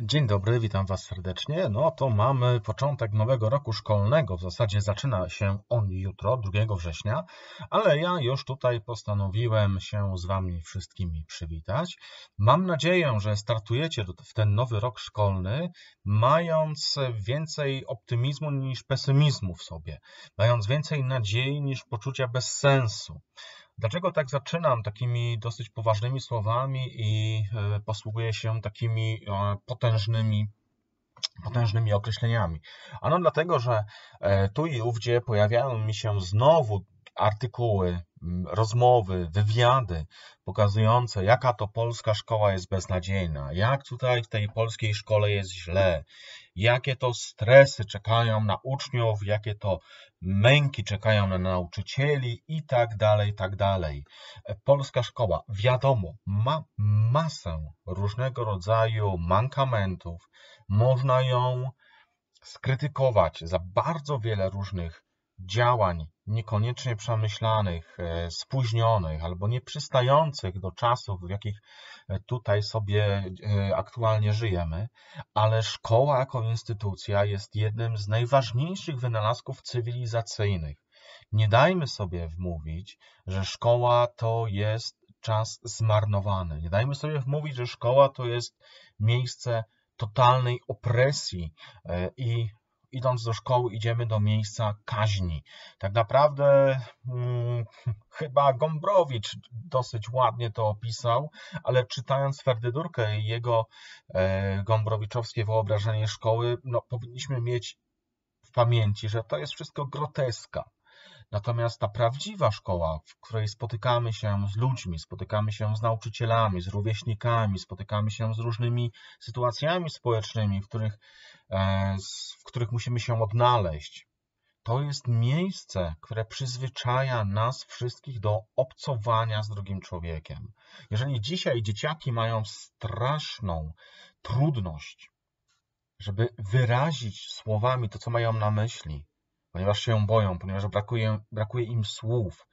Dzień dobry, witam Was serdecznie. No to mamy początek nowego roku szkolnego. W zasadzie zaczyna się on jutro, 2 września, ale ja już tutaj postanowiłem się z Wami wszystkimi przywitać. Mam nadzieję, że startujecie w ten nowy rok szkolny, mając więcej optymizmu niż pesymizmu w sobie, mając więcej nadziei niż poczucia bezsensu. Dlaczego tak zaczynam takimi dosyć poważnymi słowami i e, posługuję się takimi e, potężnymi potężnymi określeniami. Ano dlatego, że e, tu i ówdzie pojawiają mi się znowu artykuły, rozmowy, wywiady pokazujące, jaka to polska szkoła jest beznadziejna, jak tutaj w tej polskiej szkole jest źle, jakie to stresy czekają na uczniów, jakie to męki czekają na nauczycieli i tak dalej, tak dalej. E, polska szkoła, wiadomo, ma masę różnego rodzaju mankamentów. Można ją skrytykować za bardzo wiele różnych działań niekoniecznie przemyślanych, e, spóźnionych albo nieprzystających do czasów, w jakich e, tutaj sobie e, aktualnie żyjemy, ale szkoła jako instytucja jest jednym z najważniejszych wynalazków cywilizacyjnych. Nie dajmy sobie wmówić, że szkoła to jest czas zmarnowany. Nie dajmy sobie wmówić, że szkoła to jest miejsce totalnej opresji i idąc do szkoły, idziemy do miejsca kaźni. Tak naprawdę hmm, chyba Gombrowicz dosyć ładnie to opisał, ale czytając Ferdydurkę i jego e, gombrowiczowskie wyobrażenie szkoły, no, powinniśmy mieć w pamięci, że to jest wszystko groteska. Natomiast ta prawdziwa szkoła, w której spotykamy się z ludźmi, spotykamy się z nauczycielami, z rówieśnikami, spotykamy się z różnymi sytuacjami społecznymi, w których E, w których musimy się odnaleźć. To jest miejsce, które przyzwyczaja nas wszystkich do obcowania z drugim człowiekiem. Jeżeli dzisiaj dzieciaki mają straszną trudność, żeby wyrazić słowami to, co mają na myśli, ponieważ się boją, ponieważ brakuje, brakuje im słów,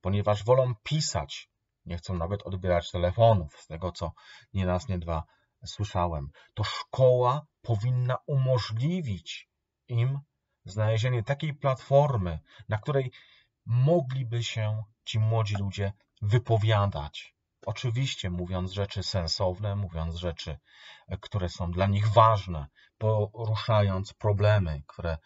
ponieważ wolą pisać, nie chcą nawet odbierać telefonów, z tego co nie nas, nie dwa słyszałem. To szkoła powinna umożliwić im znalezienie takiej platformy, na której mogliby się ci młodzi ludzie wypowiadać. Oczywiście mówiąc rzeczy sensowne, mówiąc rzeczy, e, które są dla nich ważne, poruszając problemy, które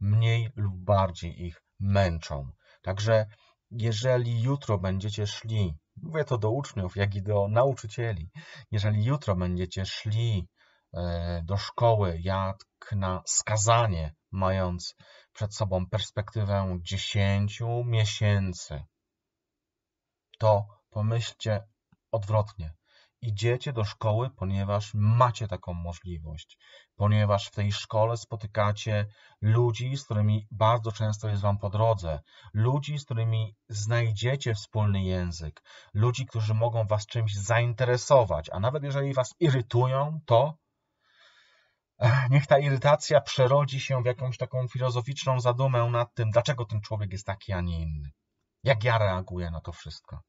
mniej lub bardziej ich męczą. Także jeżeli jutro będziecie szli Mówię to do uczniów, jak i do nauczycieli. Jeżeli jutro będziecie szli e, do szkoły jak na skazanie, mając przed sobą perspektywę 10 miesięcy, to pomyślcie odwrotnie idziecie do szkoły, ponieważ macie taką możliwość, ponieważ w tej szkole spotykacie ludzi, z którymi bardzo często jest Wam po drodze, ludzi, z którymi znajdziecie wspólny język, ludzi, którzy mogą Was czymś zainteresować, a nawet jeżeli Was irytują, to niech ta irytacja przerodzi się w jakąś taką filozoficzną zadumę nad tym, dlaczego ten człowiek jest taki, a nie inny. Jak ja reaguję na to wszystko.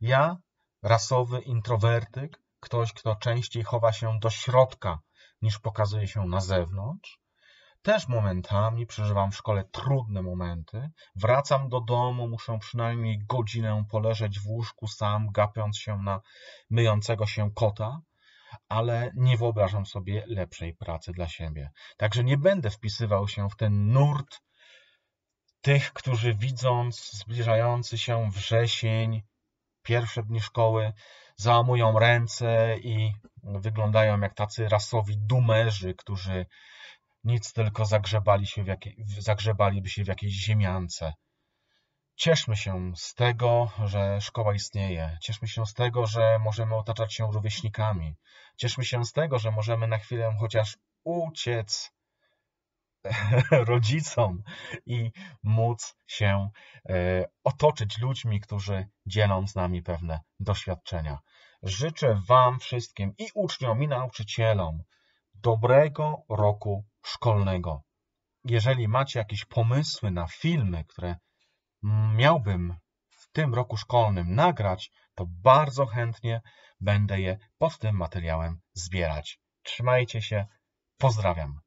Ja rasowy introwertyk, ktoś, kto częściej chowa się do środka niż pokazuje się na zewnątrz. Też momentami przeżywam w szkole trudne momenty. Wracam do domu, muszę przynajmniej godzinę poleżeć w łóżku sam, gapiąc się na myjącego się kota, ale nie wyobrażam sobie lepszej pracy dla siebie. Także nie będę wpisywał się w ten nurt tych, którzy widząc zbliżający się wrzesień, pierwsze dni szkoły, załamują ręce i wyglądają jak tacy rasowi dumerzy, którzy nic tylko zagrzebali się w zagrzebaliby się w jakiejś ziemiance. Cieszmy się z tego, że szkoła istnieje. Cieszmy się z tego, że możemy otaczać się rówieśnikami. Cieszmy się z tego, że możemy na chwilę chociaż uciec rodzicom i móc się e, otoczyć ludźmi, którzy dzielą z nami pewne doświadczenia. Życzę Wam wszystkim i uczniom, i nauczycielom dobrego roku szkolnego. Jeżeli macie jakieś pomysły na filmy, które miałbym w tym roku szkolnym nagrać, to bardzo chętnie będę je pod tym materiałem zbierać. Trzymajcie się, pozdrawiam.